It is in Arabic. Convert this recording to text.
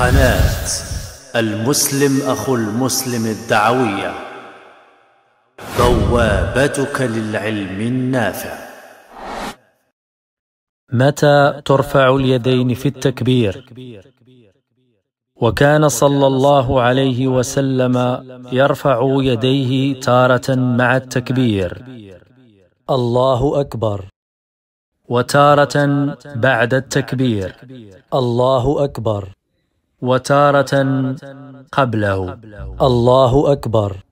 قناة المسلم أخو المسلم الدعوية بوابتك للعلم النافع متى ترفع اليدين في التكبير وكان صلى الله عليه وسلم يرفع يديه تارة مع التكبير الله أكبر وتارة بعد التكبير الله أكبر وتارة قبله الله أكبر